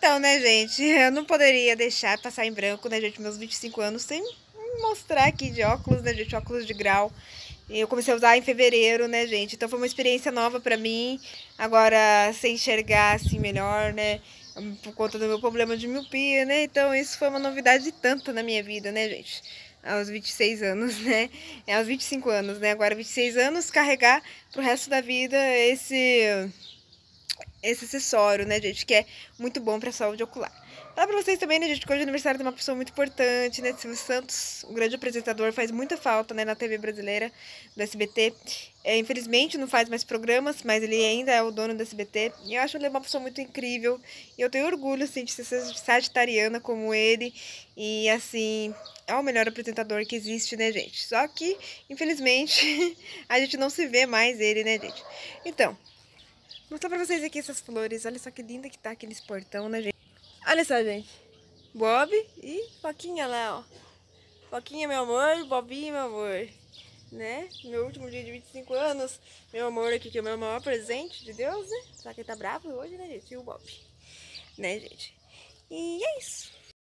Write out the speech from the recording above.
Então, né, gente, eu não poderia deixar passar em branco, né, gente, meus 25 anos sem mostrar aqui de óculos, né, gente, óculos de grau. Eu comecei a usar em fevereiro, né, gente? Então foi uma experiência nova para mim. Agora, sem enxergar assim melhor, né? Por conta do meu problema de miopia, né? Então isso foi uma novidade tanto na minha vida, né, gente? aos 26 anos, né? É aos 25 anos, né? Agora 26 anos carregar pro resto da vida esse esse acessório, né, gente? Que é muito bom para a saúde ocular. Falar para vocês também, né, gente, que hoje é aniversário de uma pessoa muito importante, né? Silvio Santos, o grande apresentador, faz muita falta, né, na TV brasileira, do SBT. É, infelizmente não faz mais programas, mas ele ainda é o dono do SBT. E eu acho ele uma pessoa muito incrível. E eu tenho orgulho, assim, de ser sagitariana como ele. E, assim, é o melhor apresentador que existe, né, gente? Só que, infelizmente, a gente não se vê mais ele, né, gente? Então, Vou mostrar pra vocês aqui essas flores. Olha só que linda que tá aquele esportão portão, né, gente? Olha só, gente. Bob e Foquinha lá, ó. Foquinha, meu amor. Bobinho, meu amor. Né? Meu último dia de 25 anos. Meu amor aqui, que é o meu maior presente de Deus, né? Só que ele tá bravo hoje, né, gente? E o Bob. Né, gente? E é isso.